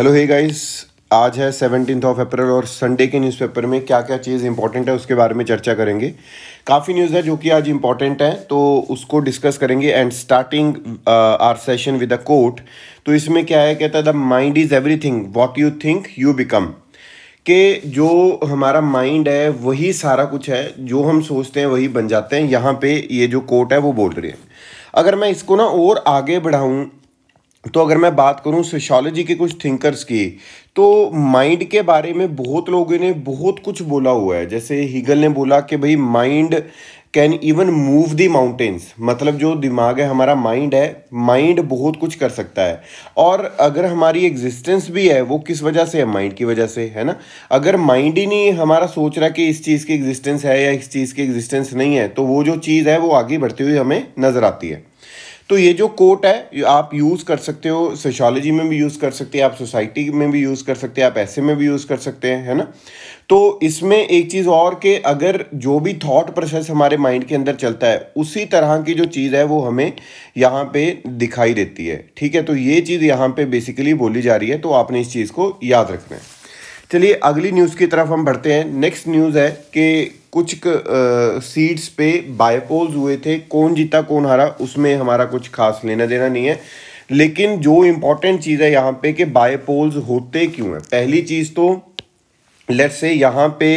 Hello hey guys आज है seventeen of April और संडे के न्यूज़पेपर में क्या क्या चीज़ इंपॉर्टेंट है उसके बारे में चर्चा करेंगे काफ़ी न्यूज़ है जो कि आज इंपॉर्टेंट है तो उसको डिस्कस करेंगे and starting our session with a quote तो इसमें क्या है कहता है the mind is thing what you think you become के जो हमारा माइंड है वही सारा कुछ है जो हम सोचते हैं वही बन जाते हैं यहाँ पे ये जो कोट है वो बोल रही है अगर मैं इसको ना और आगे बढ़ाऊँ तो अगर मैं बात करूं सोशोलॉजी के कुछ थिंकर्स की तो माइंड के बारे में बहुत लोगों ने बहुत कुछ बोला हुआ है जैसे हीगल ने बोला कि भाई mind can even move the mountains मतलब जो दिमाग है हमारा माइंड है माइंड बहुत कुछ कर सकता है और अगर हमारी एग्जिस्टेंस भी है वो किस वजह से है माइंड की वजह से है ना अगर माइंड ही नहीं हमारा सोच रहा कि इस चीज़ की एग्जिस्टेंस है या इस चीज़ की एग्जिस्टेंस नहीं है तो वो जो चीज़ है वो आगे बढ़ती हुई हमें नज़र आती है तो ये जो कोट है आप यूज़ कर सकते हो सोशोलॉजी में भी यूज़ कर सकते हैं आप सोसाइटी में भी यूज़ कर सकते हैं आप ऐसे में भी यूज़ कर सकते हैं है ना तो इसमें एक चीज़ और कि अगर जो भी थॉट प्रोसेस हमारे माइंड के अंदर चलता है उसी तरह की जो चीज़ है वो हमें यहाँ पे दिखाई देती है ठीक है तो ये चीज़ यहाँ पे बेसिकली बोली जा रही है तो आपने इस चीज़ को याद रखना है चलिए अगली न्यूज़ की तरफ हम बढ़ते हैं नेक्स्ट न्यूज़ है कि कुछ क, आ, सीट्स पे बायपोल्स हुए थे कौन जीता कौन हारा उसमें हमारा कुछ खास लेना देना नहीं है लेकिन जो इम्पोर्टेंट चीज़ है यहाँ पे कि बायपोल्स होते क्यों हैं पहली चीज़ तो लेट्स से यहाँ पे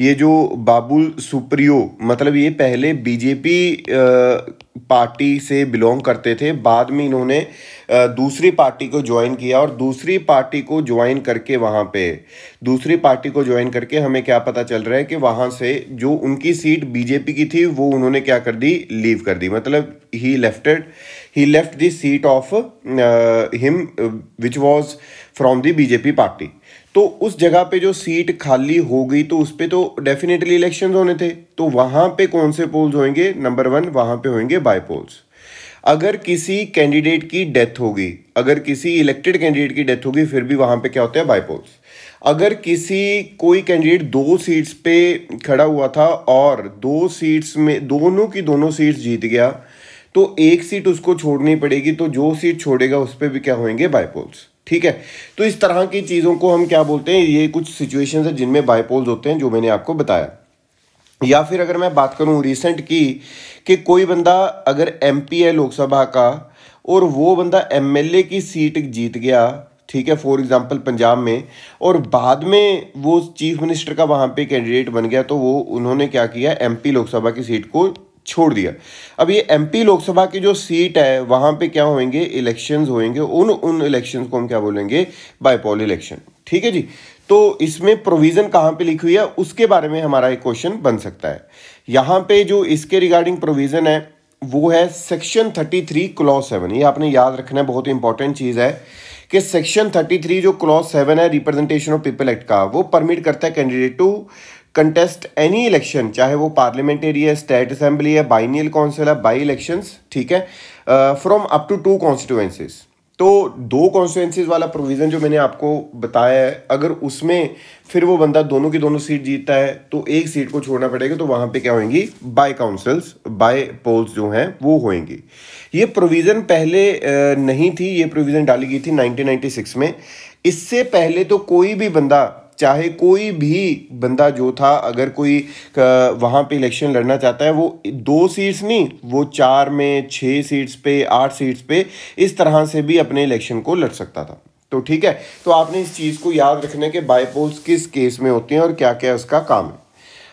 ये जो बाबुल सुप्रियो मतलब ये पहले बीजेपी पार्टी से बिलोंग करते थे बाद में इन्होंने दूसरी पार्टी को ज्वाइन किया और दूसरी पार्टी को ज्वाइन करके वहाँ पे दूसरी पार्टी को ज्वाइन करके हमें क्या पता चल रहा है कि वहाँ से जो उनकी सीट बीजेपी की थी वो उन्होंने क्या कर दी लीव कर दी मतलब ही लेफ्टेड ही left the seat of him which was from the BJP party तो उस जगह पे जो सीट खाली हो गई तो उस पर तो डेफिनेटली इलेक्शन होने थे तो वहाँ पे कौन से पोल्स होंगे नंबर वन वहाँ पे होंगे बाय पोल्स अगर किसी कैंडिडेट की डेथ होगी अगर किसी इलेक्टेड कैंडिडेट की डेथ होगी फिर भी वहाँ पे क्या होता है बाय पोल्स अगर किसी कोई कैंडिडेट दो सीट्स पे खड़ा हुआ था और दो सीट्स में दोनों की दोनों सीट्स जीत गया तो एक सीट उसको छोड़नी पड़ेगी तो जो सीट छोड़ेगा उस पर भी क्या होंगे बायपोल्स ठीक है तो इस तरह की चीज़ों को हम क्या बोलते हैं ये कुछ सिचुएशन है जिनमें बायपोल्स होते हैं जो मैंने आपको बताया या फिर अगर मैं बात करूं रिसेंट की कि कोई बंदा अगर एम है लोकसभा का और वो बंदा एम की सीट जीत गया ठीक है फॉर एग्जांपल पंजाब में और बाद में वो चीफ मिनिस्टर का वहां पे कैंडिडेट बन गया तो वो उन्होंने क्या किया एमपी लोकसभा की सीट को छोड़ दिया अब ये एमपी लोकसभा की जो सीट है वहां पे क्या होंगे इलेक्शंस होंगे उन उन इलेक्शंस को हम क्या बोलेंगे बायपोल इलेक्शन ठीक है जी तो इसमें प्रोविजन कहां पे लिखी हुई है उसके बारे में हमारा एक क्वेश्चन बन सकता है यहां पे जो इसके रिगार्डिंग प्रोविजन है वो है section thirty three clause seven ये आपने याद रखना है बहुत इंपॉर्टेंट चीज़ है कि सेक्शन थर्टी थ्री जो क्लॉज सेवन है रिप्रेजेंटेशन ऑफ पीपल एक्ट का वो परमिट करता है candidate to contest any election चाहे वो पार्लियामेंटेरी है स्टेट असेंबली है बाइनियल काउंसिल है बाई इलेक्शन ठीक है from up to two constituencies तो दो कॉन्स्टिट्यूएंसीज वाला प्रोविज़न जो मैंने आपको बताया है अगर उसमें फिर वो बंदा दोनों की दोनों सीट जीतता है तो एक सीट को छोड़ना पड़ेगा तो वहाँ पे क्या होंगी बाय काउंसिल्स बाय पोल्स जो हैं वो होंगी ये प्रोविज़न पहले uh, नहीं थी ये प्रोविज़न डाली गई थी 1996 में इससे पहले तो कोई भी बंदा चाहे कोई भी बंदा जो था अगर कोई वहाँ पे इलेक्शन लड़ना चाहता है वो दो सीट्स नहीं वो चार में छः सीट्स पे आठ सीट्स पे इस तरह से भी अपने इलेक्शन को लड़ सकता था तो ठीक है तो आपने इस चीज़ को याद रखना कि बायपोल्स किस केस में होते हैं और क्या क्या उसका काम है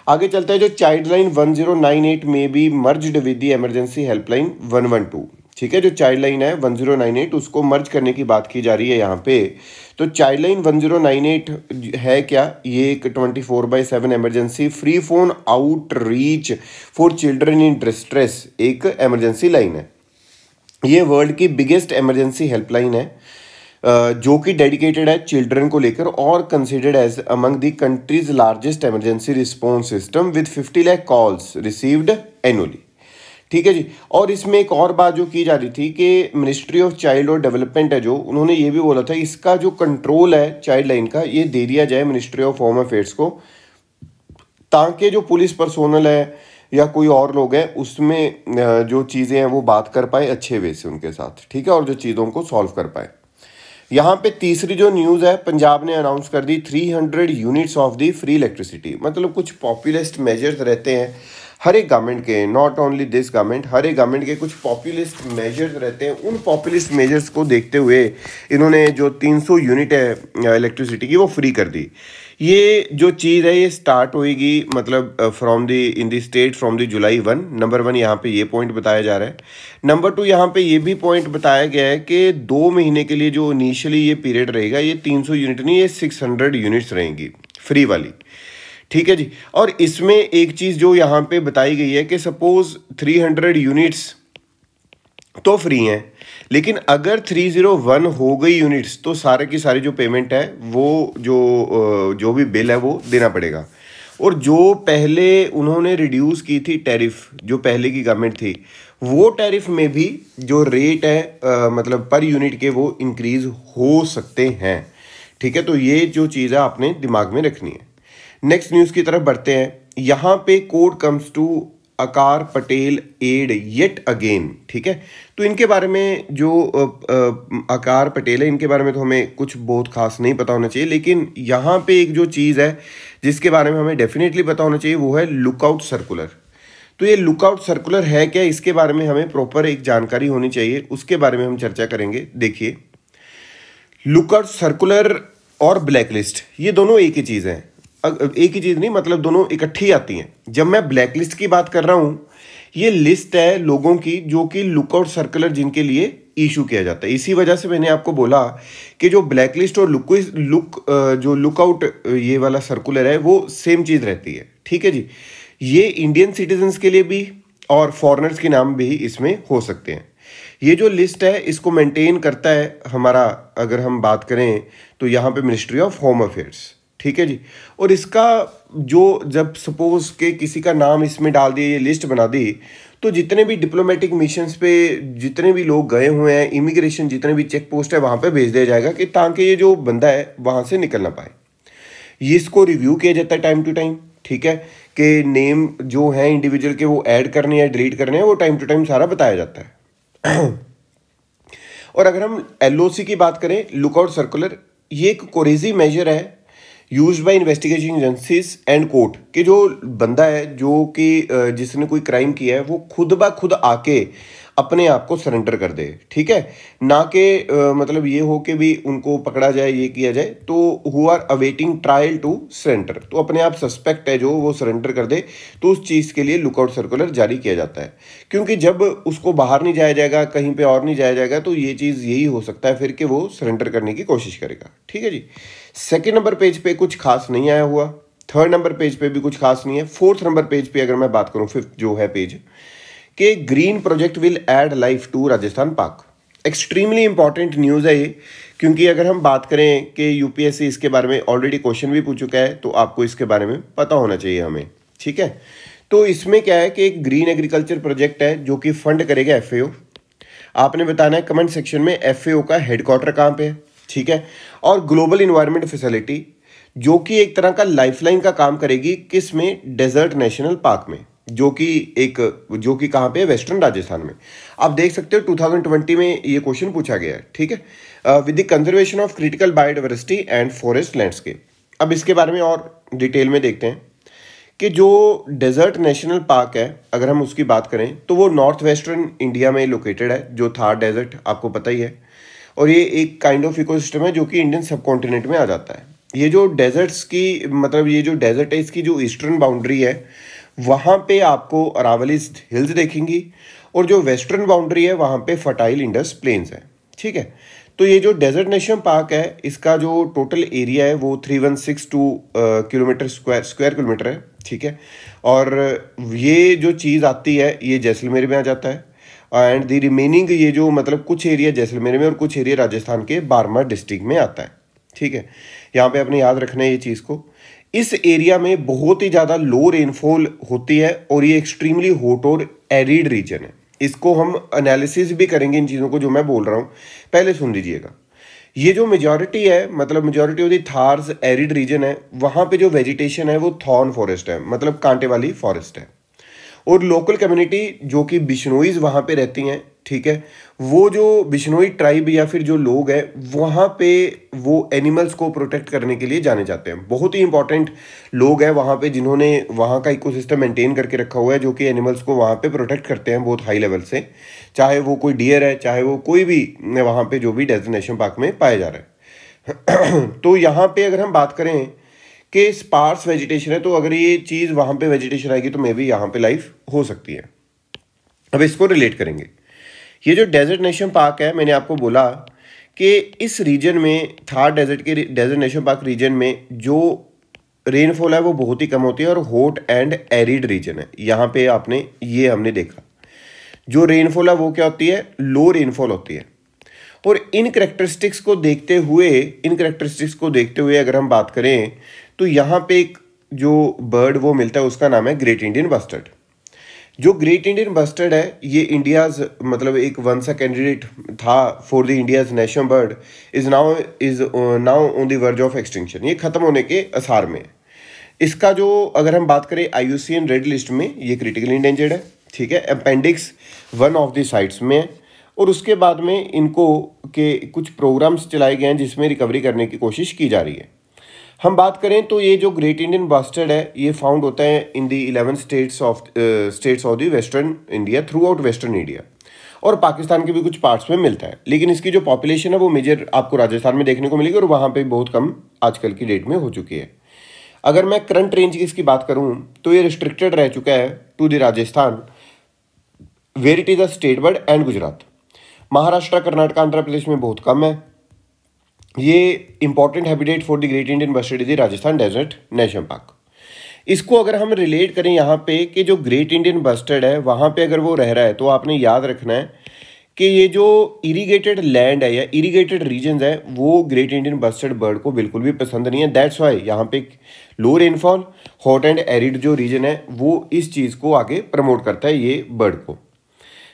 आगे चलता है जो child line one zero nine eight में भी merged with the emergency helpline one one two ठीक है जो चाइल्ड लाइन है वन जीरो नाइन एट उसको मर्ज करने की बात की जा रही है यहाँ पे तो child line one zero nine eight है क्या ये एक twenty four by seven emergency free phone outreach for children in distress एक एमरजेंसी लाइन है ये वर्ल्ड की बिगेस्ट एमरजेंसी हेल्पलाइन है जो कि डेडिकेटेड है चिल्ड्रन को लेकर और considered as among the countries largest emergency response system with fifty lakh calls received annually ठीक है जी और इसमें एक और बात जो की जा रही थी कि मिनिस्ट्री ऑफ चाइल्ड और डेवलपमेंट है जो उन्होंने ये भी बोला था इसका जो कंट्रोल है चाइल्ड लाइन का ये दे दिया जाए मिनिस्ट्री ऑफ होम अफेयर्स को ताकि जो पुलिस पर्सोनल है या कोई और लोग हैं उसमें जो चीज़ें हैं वो बात कर पाए अच्छे वे से उनके साथ ठीक है और जो चीज़ों को सॉल्व कर पाए यहाँ पे तीसरी जो न्यूज़ है पंजाब ने अनाउंस कर दी 300 units of the free electricity मतलब कुछ पॉपुलिस्ट मेजर्स रहते हैं हर एक गवर्नमेंट के नॉट ओनली दिस गवर्नमेंट हर एक गवर्नमेंट के कुछ पॉपुलिस्ट मेजर्स रहते हैं उन पॉपुलिस्ट मेजर्स को देखते हुए इन्होंने जो 300 यूनिट है इलेक्ट्रिसिटी की वो फ्री कर दी ये जो चीज़ है ये स्टार्ट होएगी मतलब from the in the state from the July one number one यहाँ पे ये पॉइंट बताया जा रहा है नंबर टू यहाँ पे ये भी पॉइंट बताया गया है कि दो महीने के लिए जो इनिशियली ये पीरियड रहेगा ये 300 यूनिट नहीं ये 600 यूनिट्स रहेंगी फ्री वाली ठीक है जी और इसमें एक चीज़ जो यहाँ पे बताई गई है कि सपोज 300 यूनिट्स तो फ्री हैं लेकिन अगर 301 हो गई यूनिट्स तो सारे की सारी जो पेमेंट है वो जो जो भी बिल है वो देना पड़ेगा और जो पहले उन्होंने रिड्यूस की थी टैरिफ जो पहले की गवर्नमेंट थी वो टैरिफ में भी जो रेट है आ, मतलब पर यूनिट के वो इंक्रीज़ हो सकते हैं ठीक है तो ये जो चीज़ है आपने दिमाग में रखनी है नेक्स्ट न्यूज़ की तरफ बढ़ते हैं यहां पे कोर्ट कम्स टू अकार पटेल एड येट अगेन ठीक है तो इनके बारे में जो आ, आ, अकार पटेल है इनके बारे में तो हमें कुछ बहुत खास नहीं पता होना चाहिए लेकिन यहाँ पे एक जो चीज़ है जिसके बारे में हमें डेफिनेटली पता होना चाहिए वो है लुकआउट सर्कुलर तो ये लुकआउट सर्कुलर है क्या इसके बारे में हमें प्रॉपर एक जानकारी होनी चाहिए उसके बारे में हम चर्चा करेंगे देखिए लुकआउट सर्कुलर और ब्लैकलिस्ट ये दोनों एक ही चीज़ हैं एक ही चीज़ नहीं मतलब दोनों इकट्ठी आती हैं जब मैं ब्लैक लिस्ट की बात कर रहा हूँ ये लिस्ट है लोगों की जो कि लुकआउट सर्कुलर जिनके लिए इशू किया जाता है इसी वजह से मैंने आपको बोला कि जो ब्लैक लिस्ट और लुक लुक जो लुकआउट ये वाला सर्कुलर है वो सेम चीज़ रहती है ठीक है जी ये इंडियन सिटीजन्स के लिए भी और फॉरनर्स के नाम भी इसमें हो सकते हैं ये जो लिस्ट है इसको मेंटेन करता है हमारा अगर हम बात करें तो यहाँ पे मिनिस्ट्री ऑफ होम अफेयर्स ठीक है जी और इसका जो जब सपोज के किसी का नाम इसमें डाल दिए ये लिस्ट बना दी तो जितने भी डिप्लोमेटिक मिशंस पे जितने भी लोग गए हुए हैं इमिग्रेशन जितने भी चेक पोस्ट है वहाँ पे भेज दिया जाएगा कि ताकि ये जो बंदा है वहाँ से निकल ना पाए ये इसको रिव्यू किया जाता है टाइम टू टाइम ठीक है कि नेम जो है इंडिविजुअल के वो ऐड करने हैं डिलीट करने हैं वो टाइम टू टाइम सारा बताया जाता है और अगर हम एल की बात करें लुकआउट सर्कुलर ये एक कोरेजी मेजर है use by investigation agencies and court कि जो बंदा है जो कि जिसने कोई क्राइम किया है वो खुद ब खुद आके अपने आप को सरेंडर कर दे ठीक है ना कि मतलब ये हो कि भी उनको पकड़ा जाए ये किया जाए तो who are awaiting trial to surrender तो अपने आप सस्पेक्ट है जो वो सरेंडर कर दे तो उस चीज़ के लिए लुकआउट सर्कुलर जारी किया जाता है क्योंकि जब उसको बाहर नहीं जाया जाएगा कहीं पे और नहीं जाया जाएगा तो ये चीज़ यही हो सकता है फिर कि वो सरेंडर करने की कोशिश करेगा ठीक है जी सेकेंड नंबर पेज पे कुछ खास नहीं आया हुआ थर्ड नंबर पेज पे भी कुछ खास नहीं है फोर्थ नंबर पेज पे अगर मैं बात करूं फिफ्थ जो है पेज के green project will add life to Rajasthan park extremely important news है ये क्योंकि अगर हम बात करें कि यूपीएससी इसके बारे में ऑलरेडी क्वेश्चन भी पूछ चुका है तो आपको इसके बारे में पता होना चाहिए हमें ठीक है तो इसमें क्या है कि एक ग्रीन एग्रीकल्चर प्रोजेक्ट है जो कि फंड करेगा एफ आपने बताना है कमेंट सेक्शन में एफ का हेडक्वार्टर कहाँ पर है ठीक है और ग्लोबल इन्वायरमेंट फैसिलिटी जो कि एक तरह का लाइफलाइन का काम करेगी किस में डेजर्ट नेशनल पार्क में जो कि एक जो कि कहाँ पे वेस्टर्न राजस्थान में आप देख सकते हो 2020 में ये क्वेश्चन पूछा गया है ठीक है with the conservation of critical biodiversity and forest landscape अब इसके बारे में और डिटेल में देखते हैं कि जो डेजर्ट नेशनल पार्क है अगर हम उसकी बात करें तो वो नॉर्थ वेस्टर्न इंडिया में लोकेटेड है जो थार डेजर्ट आपको पता ही है और ये एक काइंड ऑफ इको है जो कि इंडियन सब कॉन्टिनेंट में आ जाता है ये जो डेजर्ट्स की मतलब ये जो डेजर्ट है इसकी जो ईस्टर्न बाउंड्री है वहाँ पे आपको अरावली हिल्स देखेंगी और जो वेस्टर्न बाउंड्री है वहाँ पे फर्टाइल इंडस प्लेन्स है ठीक है तो ये जो डेजर्ट नेशनल पार्क है इसका जो टोटल एरिया है वो three one six two kilometre square square kilometre है ठीक है और ये जो चीज़ आती है ये जैसलमेर में आ जाता है एंड दी रिमेनिंग ये जो मतलब कुछ एरिया जैसलमेर में और कुछ एरिया राजस्थान के बारमर डिस्ट्रिक्ट में आता है ठीक है यहाँ पे आपने याद रखना है ये चीज़ को इस एरिया में बहुत ही ज़्यादा लो रेनफॉल होती है और ये एक्सट्रीमली होट और एरिड रीजन है इसको हम एनालिसिस भी करेंगे इन चीज़ों को जो मैं बोल रहा हूँ पहले सुन लीजिएगा ये जो मेजॉरिटी है मतलब majority of the Thar's arid region है वहाँ पे जो वेजिटेशन है वो थॉर्न फॉरेस्ट है मतलब कांटे वाली फॉरेस्ट है और लोकल कम्युनिटी जो कि बिश्नोईज वहाँ पे रहती हैं ठीक है वो जो बिश्नोई ट्राइब या फिर जो लोग हैं वहाँ पे वो एनिमल्स को प्रोटेक्ट करने के लिए जाने जाते हैं बहुत ही इंपॉर्टेंट लोग हैं वहाँ पे जिन्होंने वहाँ का इकोसिस्टम मेंटेन करके रखा हुआ है जो कि एनिमल्स को वहाँ पे प्रोटेक्ट करते हैं बहुत हाई लेवल से चाहे वो कोई डियर है चाहे वो कोई भी वहाँ पर जो भी डेजिनेशन पार्क में पाया जा रहा है तो यहाँ पर अगर हम बात करें कि स्पार्स वेजिटेशन है तो अगर ये चीज़ वहाँ पे वेजिटेशन आएगी तो मे भी यहाँ पे लाइफ हो सकती है अब इसको रिलेट करेंगे ये जो डेजर्ट नेशन पार्क है मैंने आपको बोला कि इस रीजन में थार डेजर्ट के डेजर्ट नेशन पार्क रीजन में जो रेनफॉल है वो बहुत ही कम होती है और हॉट एंड एरिड रीजन है यहाँ पे आपने ये हमने देखा जो रेनफॉल है वो क्या होती है लो रेनफॉल होती है और इन करेक्टरिस्टिक्स को देखते हुए इन करेक्टरिस्टिक्स को देखते हुए अगर हम बात करें तो यहाँ पे एक जो बर्ड वो मिलता है उसका नाम है ग्रेट इंडियन बस्टर्ड जो ग्रेट इंडियन बस्टर्ड है ये इंडियाज मतलब एक वन सा कैंडिडेट था for the India's national bird is now is now on the verge of extinction ये ख़त्म होने के आसार में है इसका जो अगर हम बात करें आई रेड लिस्ट में ये क्रिटिकली इंडेंजर्ड है ठीक है appendix one of the CITES में है और उसके बाद में इनको के कुछ प्रोग्राम्स चलाए गए हैं जिसमें रिकवरी करने की कोशिश की जा रही है हम बात करें तो ये जो ग्रेट इंडियन बास्टर्ड है ये फाउंड होता है in the eleven states of states of the western India throughout western India और पाकिस्तान के भी कुछ पार्ट्स में मिलता है लेकिन इसकी जो पॉपुलेशन है वो मेजर आपको राजस्थान में देखने को मिलेगी और वहाँ पर बहुत कम आजकल की डेट में हो चुकी है अगर मैं करंट रेंज की इसकी बात करूँ तो ये रिस्ट्रिक्टेड रह चुका है to the Rajasthan where it is a state bird and Gujarat Maharashtra Karnataka Andhra Pradesh में बहुत कम है ये important habitat for the great Indian bustard is Rajasthan desert national park इसको अगर हम रिलेट करें यहाँ पे कि जो ग्रेट इंडियन बस्टर्ड है वहाँ पे अगर वो रह रहा है तो आपने याद रखना है कि ये जो इरीगेटेड लैंड है या इरीगेटेड रीजन है वो ग्रेट इंडियन बस्टर्ड बर्ड को बिल्कुल भी पसंद नहीं है दैट्स वाई यहाँ पे low rainfall hot and arid जो रीजन है वो इस चीज़ को आगे प्रमोट करता है ये बर्ड को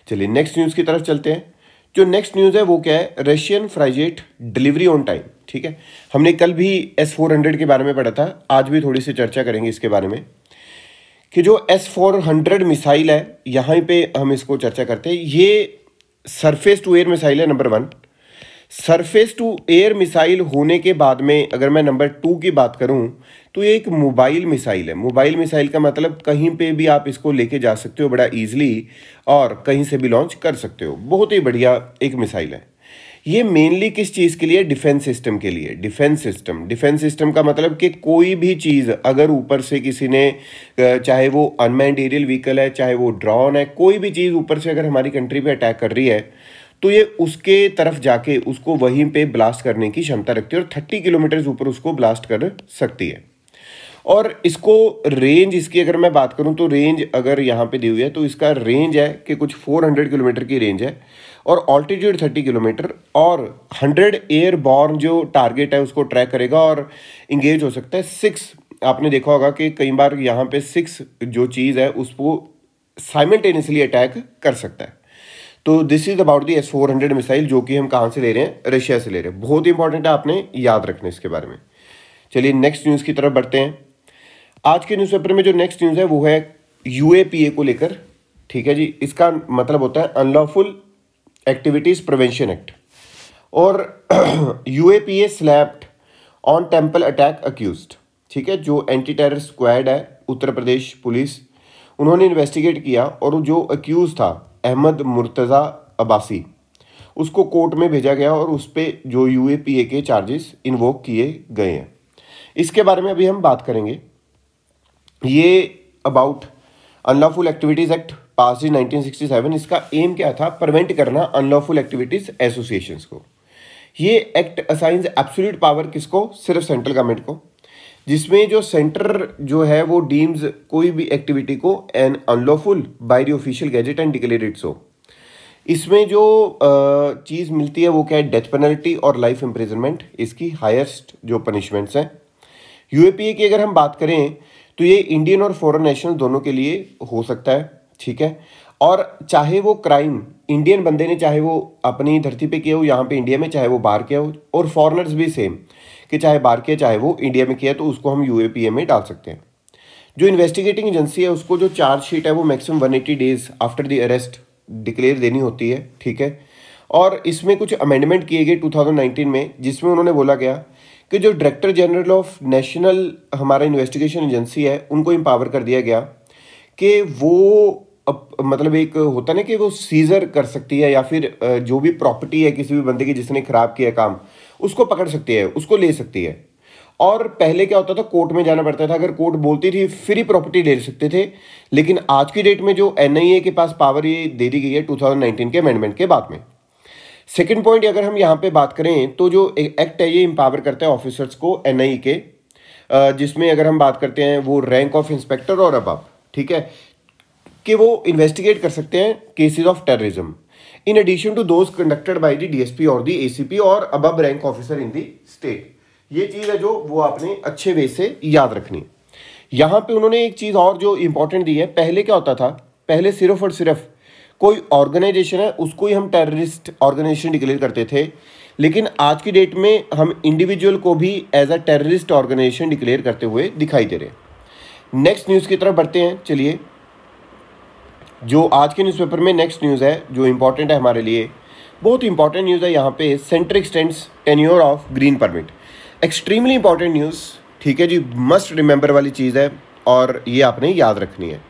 चलिए नेक्स्ट न्यूज़ की तरफ चलते हैं जो नेक्स्ट न्यूज़ है वो क्या है Russian frigate delivery on time ठीक है हमने कल भी एस फोर हंड्रेड के बारे में पढ़ा था आज भी थोड़ी सी चर्चा करेंगे इसके बारे में कि जो एस फोर हंड्रेड मिसाइल है यहाँ पे हम इसको चर्चा करते हैं ये सरफेस टू एयर मिसाइल है number one surface to air missile होने के बाद में अगर मैं नंबर टू की बात करूं तो ये एक मोबाइल मिसाइल है मोबाइल मिसाइल का मतलब कहीं पे भी आप इसको लेके जा सकते हो बड़ा इजीली और कहीं से भी लॉन्च कर सकते हो बहुत ही बढ़िया एक मिसाइल है ये मेनली किस चीज़ के लिए डिफेंस सिस्टम के लिए डिफेंस सिस्टम डिफेंस सिस्टम का मतलब कि कोई भी चीज़ अगर ऊपर से किसी ने चाहे वो अनमैंड एरियल व्हीकल है चाहे वो ड्रोन है कोई भी चीज़ ऊपर से अगर हमारी कंट्री पे अटैक कर रही है तो ये उसके तरफ जाके उसको वहीं पे ब्लास्ट करने की क्षमता रखती है और थर्टी किलोमीटर ऊपर उसको ब्लास्ट कर सकती है और इसको रेंज इसकी अगर मैं बात करूं तो रेंज अगर यहाँ पे दी हुई है तो इसका रेंज है कि कुछ 400 किलोमीटर की रेंज है और ऑल्टीट्यूड 30 किलोमीटर और 100 एयर बॉर्न जो टारगेट है उसको ट्रैक करेगा और इंगेज हो सकता है सिक्स आपने देखा होगा कि कई बार यहाँ पे सिक्स जो चीज़ है उसको साइमल्टेनियसली अटैक कर सकता है तो this is about the S four hundred missile जो कि हम कहाँ से ले रहे हैं रशिया से ले रहे हैं बहुत इंपॉर्टेंट है आपने याद रखना इसके बारे में चलिए नेक्स्ट न्यूज़ की तरफ बढ़ते हैं आज के न्यूज़पेपर में जो नेक्स्ट न्यूज़ है वो है यू को लेकर ठीक है जी इसका मतलब होता है अनलॉफुल एक्टिविटीज़ प्रिवेंशन एक्ट और P A slapped on temple attack accused ठीक है जो एंटी टेरर स्क्वाड है उत्तर प्रदेश पुलिस उन्होंने इन्वेस्टिगेट किया और जो अक्यूज़ था अहमद मुर्तज़ा अब्बासी उसको कोर्ट में भेजा गया और उस पर जो यू के चार्जेस इन्वोक किए गए हैं इसके बारे में अभी हम बात करेंगे ये about unlawful activities act pass in 1967 इसका एम क्या था प्रिवेंट करना अनलॉफुल एक्टिविटीज़ एसोसिएशंस को ये एक्ट असाइंस एब्सोल्यूट पावर किसको सिर्फ सेंट्रल गवर्नमेंट को जिसमें जो सेंटर जो है वो डीम्स कोई भी एक्टिविटी को an unlawful by the official gazette and declare it so इसमें जो चीज़ मिलती है वो क्या है डेथ पेनल्टी और लाइफ इम्प्रिजनमेंट इसकी हाईएस्ट जो पनिशमेंट्स हैं यूएपीए की अगर हम बात करें तो ये इंडियन और फॉरेन नेशनल दोनों के लिए हो सकता है ठीक है और चाहे वो क्राइम इंडियन बंदे ने चाहे वो अपनी धरती पे किया हो यहाँ पे इंडिया में चाहे वो बाहर किया हो और फॉरनर्स भी सेम कि चाहे के चाहे वो इंडिया में किया तो उसको हम यू में डाल सकते हैं जो इन्वेस्टिगेटिंग एजेंसी है उसको जो चार्ज शीट है वो maximum one days after the arrest declare देनी होती है ठीक है और इसमें कुछ अमेंडमेंट किए गए 2019 में जिसमें उन्होंने बोला गया कि जो डायरेक्टर जनरल ऑफ नेशनल हमारा इन्वेस्टिगेशन एजेंसी है उनको एम्पावर कर दिया गया कि वो अप, मतलब एक होता ना कि वो सीजर कर सकती है या फिर जो भी प्रॉपर्टी है किसी भी बंदे की जिसने ख़राब किया काम उसको पकड़ सकती है उसको ले सकती है और पहले क्या होता था कोर्ट में जाना पड़ता था अगर कोर्ट बोलती थी फ्री प्रॉपर्टी ले सकते थे लेकिन आज की डेट में जो एन के पास पावर ये दे दी गई है 2019 के अमेंडमेंट के बाद में सेकेंड पॉइंट अगर हम यहाँ पे बात करें तो जो एक्ट है ये इम्पावर करता है ऑफिसर्स को एन के जिसमें अगर हम बात करते हैं वो रैंक ऑफ इंस्पेक्टर और अब ठीक है कि वो इन्वेस्टिगेट कर सकते हैं cases of terrorism in addition to those conducted by the DSP or the ACP or above rank officer in the state. ये चीज़ है जो वो आपने अच्छे वे से याद रखनी यहाँ पे उन्होंने एक चीज़ और जो इम्पोर्टेंट दी है पहले क्या होता था पहले सिर्फ और सिर्फ कोई ऑर्गेनाइजेशन है उसको ही हम टेररिस्ट ऑर्गेनाइजेशन डिक्लेयर करते थे लेकिन आज की डेट में हम इंडिविजुअल को भी as a terrorist organisation declare करते हुए दिखाई दे रहे हैं नेक्स्ट न्यूज़ की तरफ बढ़ते हैं चलिए जो आज के न्यूज़पेपर में नेक्स्ट न्यूज़ है जो इम्पोर्टेंट है हमारे लिए बहुत इंपॉर्टेंट न्यूज़ है यहाँ पे centre extends tenure of green permit extremely important news ठीक है जी मस्ट रिमेंबर वाली चीज़ है और ये आपने याद रखनी है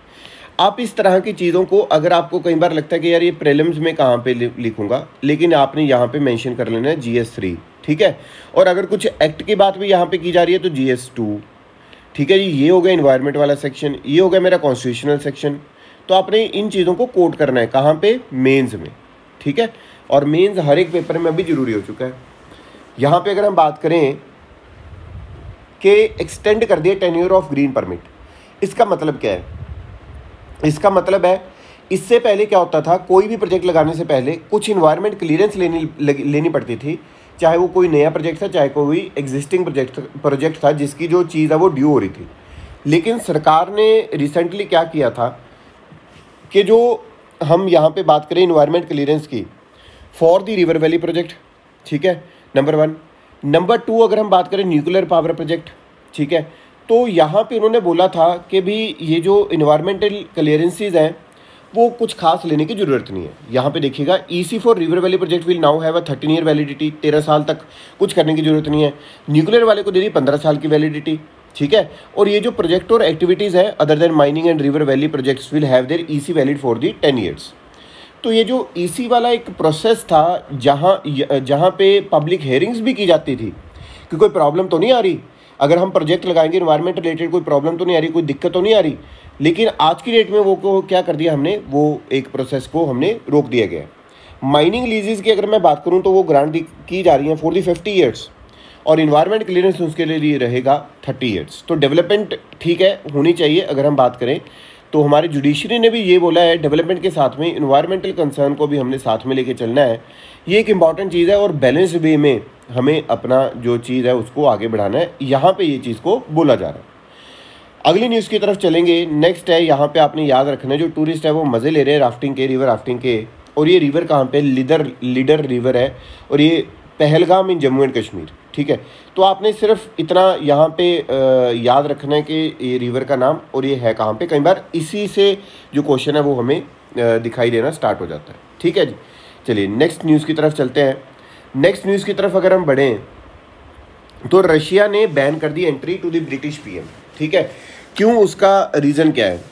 आप इस तरह की चीज़ों को अगर आपको कई बार लगता है कि यार ये प्रेलम्स में कहाँ पे लिखूंगा लेकिन आपने यहाँ पे मेंशन कर लेना है जी एस थ्री ठीक है और अगर कुछ एक्ट की बात भी यहाँ पे की जा रही है तो जी एस टू ठीक है जी ये हो गया इन्वायरमेंट वाला सेक्शन ये हो गया मेरा कॉन्स्टिट्यूशनल सेक्शन तो आपने इन चीज़ों को कोट करना है कहाँ पे मेंस में ठीक है और मेंस हर एक पेपर में अभी ज़रूरी हो चुका है यहाँ पे अगर हम बात करें कि एक्सटेंड कर दिया टेन्यूर ऑफ ग्रीन परमिट इसका मतलब क्या है इसका मतलब है इससे पहले क्या होता था कोई भी प्रोजेक्ट लगाने से पहले कुछ इन्वायरमेंट क्लियरेंस लेनी लेनी पड़ती थी चाहे वो कोई नया प्रोजेक्ट था चाहे कोई एग्जिस्टिंग प्रोजेक्ट प्रोजेक्ट था जिसकी जो चीज़ है वो ड्यू हो रही थी लेकिन सरकार ने रिसेंटली क्या किया था कि जो हम यहाँ पे बात करें इन्वायरमेंट क्लियरेंस की for the river valley project ठीक है नंबर वन नंबर टू अगर हम बात करें न्यूक्लियर पावर प्रोजेक्ट ठीक है तो यहाँ पे उन्होंने बोला था कि भी ये जो इन्वायरमेंटल क्लियरेंसीज हैं वो कुछ खास लेने की ज़रूरत नहीं है यहाँ पे देखिएगा E C for river valley project will now have a thirteen year validity तेरह साल तक कुछ करने की ज़रूरत नहीं है न्यूक्लियर वाले को दे दी पंद्रह साल की वैलिडिटी ठीक है और ये जो प्रोजेक्ट और एक्टिविटीज़ है other than mining and river valley projects will have their EC valid for the ten years तो ये जो ईसी e वाला एक प्रोसेस था जहाँ जहाँ पे पब्लिक हेयरिंग्स भी की जाती थी कि कोई प्रॉब्लम तो नहीं आ रही अगर हम प्रोजेक्ट लगाएंगे इन्वायरमेंट रिलेटेड कोई प्रॉब्लम तो नहीं आ रही कोई दिक्कत तो नहीं आ रही लेकिन आज की डेट में वो को क्या कर दिया हमने वो एक प्रोसेस को हमने रोक दिया गया माइनिंग लीजेज़ की अगर मैं बात करूँ तो वो ग्रांट की जा रही हैं फोर दी फिफ्टी ईयर्स और इन्वायरमेंट क्लियरेंस उसके लिए रहेगा थर्टी ईयर्स तो डेवलपमेंट ठीक है होनी चाहिए अगर हम बात करें तो हमारे जुडिशरी ने भी ये बोला है डेवलपमेंट के साथ में इन्वायरमेंटल कंसर्न को भी हमने साथ में लेके चलना है ये एक इम्पॉर्टेंट चीज़ है और बैलेंस वे में हमें अपना जो चीज़ है उसको आगे बढ़ाना है यहाँ पे ये चीज़ को बोला जा रहा है अगली न्यूज़ की तरफ चलेंगे नेक्स्ट है यहाँ पे आपने याद रखना है जो टूरिस्ट है वो मज़े ले रहे हैं राफ्टिंग के रिवर राफ्टिंग के और ये रिवर कहाँ पर लीडर लीडर रिवर है और ये पहलगाम इन जम्मू एंड कश्मीर ठीक है तो आपने सिर्फ इतना यहाँ पे याद रखना है कि ये रिवर का नाम और ये है कहाँ पे कई बार इसी से जो क्वेश्चन है वो हमें दिखाई देना स्टार्ट हो जाता है ठीक है जी चलिए नेक्स्ट न्यूज़ की तरफ चलते हैं नेक्स्ट न्यूज़ की तरफ अगर हम बढ़ें तो रशिया ने बैन कर दी entry to the British P ठीक है क्यों उसका रीज़न क्या है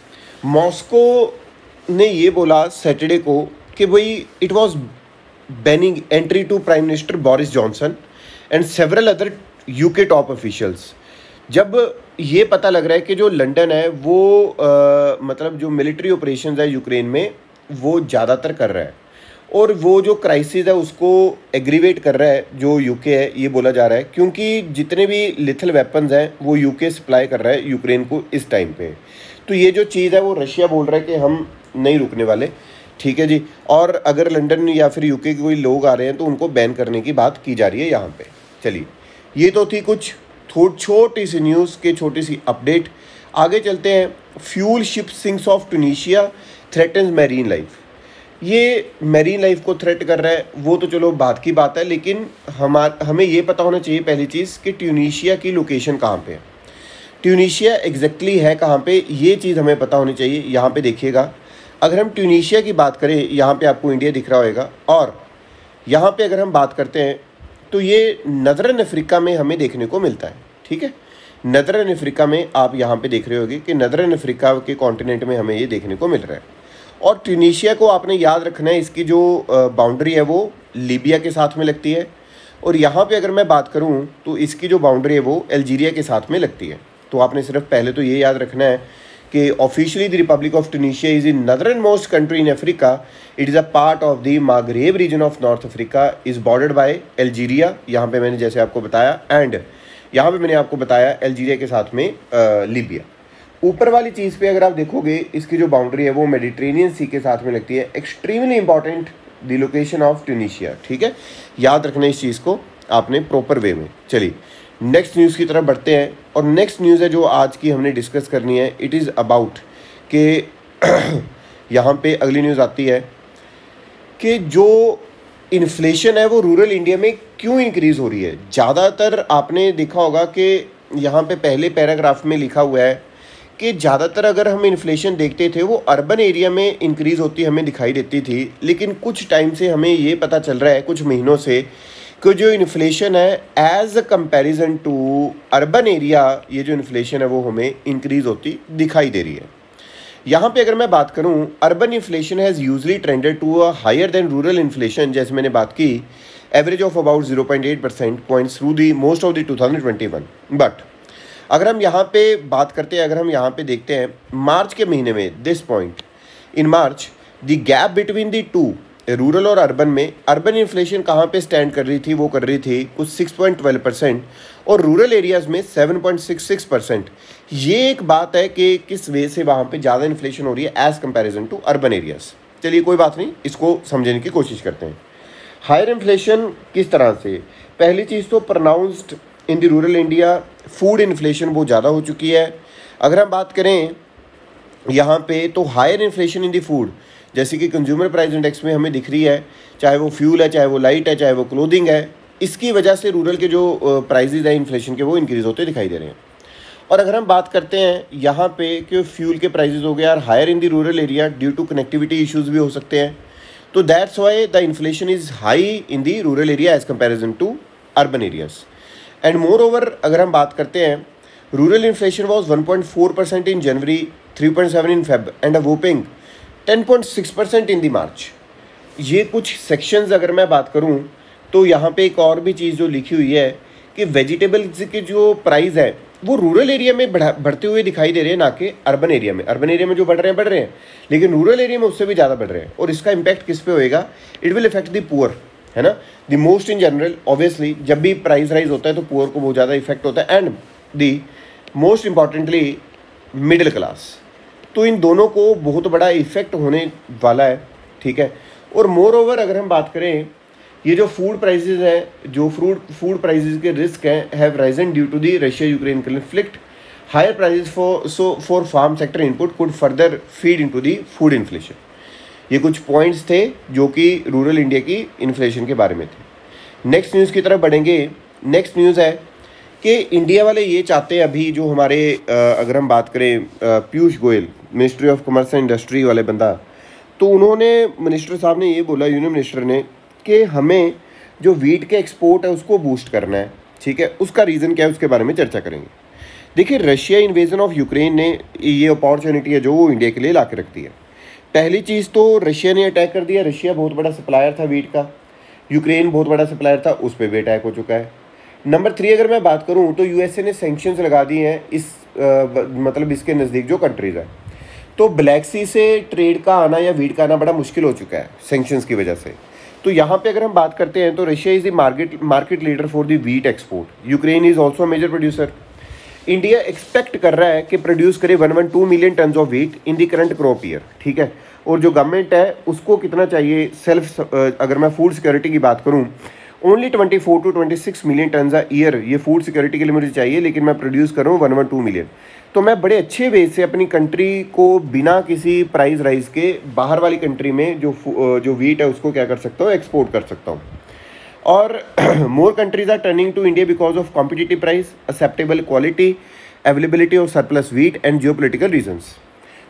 मॉस्को ने ये बोला सैटरडे को कि भाई it was banning entry to prime minister Boris Johnson and several other UK top officials जब ये पता लग रहा है कि जो लंदन है वो आ, मतलब जो मिलिट्री ऑपरेशन है यूक्रेन में वो ज़्यादातर कर रहा है और वो जो क्राइसिस है उसको एग्रीवेट कर रहा है जो यूके है ये बोला जा रहा है क्योंकि जितने भी लिथल वेपन्स हैं वो यूके सप्लाई कर रहा है यूक्रेन को इस टाइम पे तो ये जो चीज़ है वो रशिया बोल रहा है कि हम नहीं रुकने वाले ठीक है जी और अगर लंदन या फिर यूके के कोई लोग आ रहे हैं तो उनको बैन करने की बात की जा रही है यहाँ पर चलिए ये तो थी कुछ छोटी सी न्यूज़ के छोटी सी अपडेट आगे चलते हैं fuel ship sinks off Tunisia threaten marine life ये मैरीन लाइफ को थ्रेट कर रहा है वो तो चलो बात की बात है लेकिन हमार हमें ये पता होना चाहिए पहली चीज़ कि ट्यूनिशिया की लोकेशन कहाँ पे है ट्यूनिशिया एग्जैक्टली है कहाँ पे ये चीज़ हमें पता होनी चाहिए यहाँ पे देखिएगा अगर हम ट्यूनिशिया की बात करें यहाँ पे आपको इंडिया दिख रहा होगा और यहाँ पे अगर हम बात करते हैं तो ये नदरन अफ्रीका में हमें देखने को मिलता है ठीक है नदरन अफ्रीका में आप यहाँ पे देख रहे होगे कि नदरन अफ्रीका के कॉन्टिनेंट में हमें ये देखने को मिल रहा है और ट्यूनीशिया को आपने याद रखना है इसकी जो बाउंड्री है वो लीबिया के साथ में लगती है और यहाँ पे अगर मैं बात करूँ तो इसकी जो बाउंड्री है वो अल्जीरिया के साथ में लगती है तो आपने सिर्फ पहले तो ये याद रखना है कि republic of Republic is Tunisia northern the most country in Africa it is a part of the Maghreb region of north Africa is bordered by Algeria यहाँ पे मैंने जैसे आपको बताया एंड यहाँ पे मैंने आपको बताया अल्जीरिया के साथ में लीबिया ऊपर वाली चीज़ पे अगर आप देखोगे इसकी जो बाउंड्री है वो मेडिट्रेनियन सी के साथ में लगती है extremely important the location of Tunisia ठीक है याद रखना इस चीज़ को आपने प्रॉपर वे में चलिए नेक्स्ट न्यूज़ की तरफ बढ़ते हैं और नेक्स्ट न्यूज़ है जो आज की हमने डिस्कस करनी है इट इज़ अबाउट कि यहाँ पे अगली न्यूज़ आती है कि जो इन्फ्लेशन है वो रूरल इंडिया में क्यों इंक्रीज़ हो रही है ज़्यादातर आपने देखा होगा कि यहाँ पे पहले पैराग्राफ में लिखा हुआ है कि ज़्यादातर अगर हम इन्फ्लेशन देखते थे वो अर्बन एरिया में इंक्रीज़ होती हमें दिखाई देती थी लेकिन कुछ टाइम से हमें ये पता चल रहा है कुछ महीनों से कि जो इन्फ्लेशन है as a comparison to urban area ये जो इन्फ्लेशन है वो हमें इंक्रीज़ होती दिखाई दे रही है यहाँ पे अगर मैं बात करूँ urban inflation has usually trended to a higher than rural inflation जैसे मैंने बात की average of about zero point eight percent point through the most of the two thousand twenty one but अगर हम यहाँ पे बात करते हैं अगर हम यहाँ पे देखते हैं मार्च के महीने में this point in March the gap between the two rural और अर्बन में अर्बन इन्फ्लेशन कहाँ पे स्टैंड कर रही थी वो कर रही थी कुछ 6.12 परसेंट और रूरल एरियाज़ में 7.66 परसेंट ये एक बात है कि किस वे से वहाँ पे ज़्यादा इन्फ्लेशन हो रही है as comparison to urban areas चलिए कोई बात नहीं इसको समझने की कोशिश करते हैं हायर इन्फ्लेशन किस तरह से पहली चीज़ तो pronounced in the rural India food inflation बहुत ज़्यादा हो चुकी है अगर हम बात करें यहाँ पे तो higher inflation in the food जैसे कि कंज्यूमर प्राइस इंडेक्स में हमें दिख रही है चाहे वो फ्यूल है चाहे वो लाइट है चाहे वो क्लोदिंग है इसकी वजह से रूरल के जो प्राइजेज हैं इन्फ्लेशन के वो इंक्रीज़ होते दिखाई दे रहे हैं और अगर हम बात करते हैं यहाँ पे कि फ्यूल के प्राइजेज हो गए यार higher in the rural area due to connectivity issues भी हो सकते हैं तो that's why the inflation is high in the rural area as comparison to urban areas and moreover अगर हम बात करते हैं rural inflation was one point four percent in January three point seven in Feb and a whopping ten point six percent in the March ये कुछ sections अगर मैं बात करूँ तो यहाँ पे एक और भी चीज़ जो लिखी हुई है कि वेजिटेबल्स के जो प्राइस है वो रूरल एरिया में बढ़ा बढ़ते हुए दिखाई दे रहे हैं ना कि अर्बन एरिया में अर्बन एरिया में जो बढ़ रहे हैं बढ़ रहे हैं लेकिन रूरल एरिया में उससे भी ज़्यादा बढ़ रहे हैं और इसका इम्पैक्ट किस पे होएगा it will effect the poor है ना the most in general obviously जब भी प्राइस राइज होता है तो पुअर को बहुत ज़्यादा इफेक्ट होता है and the most importantly middle class तो इन दोनों को बहुत बड़ा इफ़ेक्ट होने वाला है ठीक है और मोर ओवर अगर हम बात करें ये जो फूड प्राइजेज हैं जो फ्रूड फूड प्राइजेज के रिस्क हैं have risen due to the Russia Ukraine conflict higher prices for so for farm sector input could further feed into the food inflation ये कुछ पॉइंट्स थे जो कि रूरल इंडिया की इन्फ्लेशन के बारे में थे नेक्स्ट न्यूज़ की तरफ बढ़ेंगे नेक्स्ट न्यूज़ है कि इंडिया वाले ये चाहते हैं अभी जो हमारे अगर हम बात करें Piyush Goyal ministry of commerce and industry वाले बंदा तो उन्होंने मिनिस्टर साहब ने ये बोला यूनियन मिनिस्टर ने कि हमें जो वीट के एक्सपोर्ट है उसको बूस्ट करना है ठीक है उसका रीज़न क्या है उसके बारे में चर्चा करेंगे देखिए रशिया इन्वेजन ऑफ यूक्रेन ने ये अपॉर्चुनिटी है जो वो इंडिया के लिए ला के रखती है पहली चीज़ तो रशिया ने अटैक कर दिया रशिया बहुत बड़ा सप्लायर था वीट का यूक्रेन बहुत बड़ा सप्लायर था उस पर भी अटैक हो चुका है नंबर थ्री अगर मैं बात करूँ तो यू ने सेंक्शन लगा दिए हैं इस आ, मतलब इसके नज़दीक जो कंट्रीज़ हैं तो ब्लैक सी से ट्रेड का आना या वीट का आना बड़ा मुश्किल हो चुका है सेंक्शंस की वजह से तो यहाँ पे अगर हम बात करते हैं तो Russia is the market market leader for the wheat export Ukraine is also major producer India expect कर रहा है कि प्रोड्यूस करे one one two million tonne of wheat in the current crop year ठीक है और जो गवर्नमेंट है उसको कितना चाहिए सेल्फ अगर मैं फूड सिक्योरिटी की बात करूँ only 24 to 26 million tonne a year ये फूड सिक्योरिटी के लिए मुझे चाहिए लेकिन मैं प्रोड्यूस कर रहा हूँ वन टू मिलियन तो मैं बड़े अच्छे वे से अपनी कंट्री को बिना किसी प्राइस राइज के बाहर वाली कंट्री में जो जो वीट है उसको क्या कर सकता हूँ एक्सपोर्ट कर सकता हूँ और more countries are turning to India because of competitive price acceptable quality availability of surplus wheat and geopolitical reasons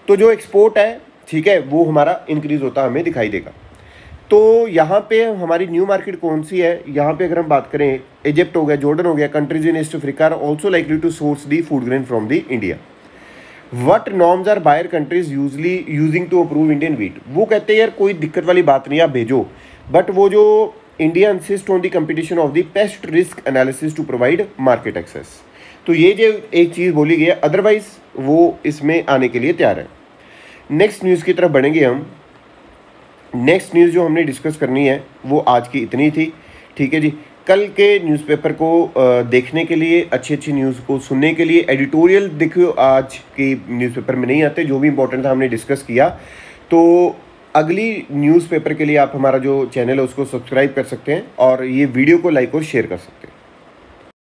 तो जो एक्सपोर्ट है ठीक है वो हमारा इंक्रीज होता हमें दिखाई देगा तो यहाँ पे हमारी न्यू मार्केट कौन सी है यहाँ पे अगर हम बात करें इजिप्ट हो गया जॉर्डन हो गया countries in east Africa are also likely to source the food grain from the India what norms are buyer countries usually using to approve Indian wheat वो कहते हैं यार कोई दिक्कत वाली बात नहीं आप भेजो बट वो जो India insist on the competition of the best risk analysis to provide market access तो ये जो एक चीज़ बोली गई है अदरवाइज वो इसमें आने के लिए तैयार है नेक्स्ट न्यूज़ की तरफ बढ़ेंगे हम नेक्स्ट न्यूज़ जो हमने डिस्कस करनी है वो आज की इतनी थी ठीक है जी कल के न्यूज़पेपर को देखने के लिए अच्छी अच्छी न्यूज़ को सुनने के लिए एडिटोरियल देखियो आज के न्यूज़पेपर में नहीं आते जो भी इंपॉर्टेंट था हमने डिस्कस किया तो अगली न्यूज़पेपर के लिए आप हमारा जो चैनल है उसको सब्सक्राइब कर सकते हैं और ये वीडियो को लाइक और शेयर कर सकते हैं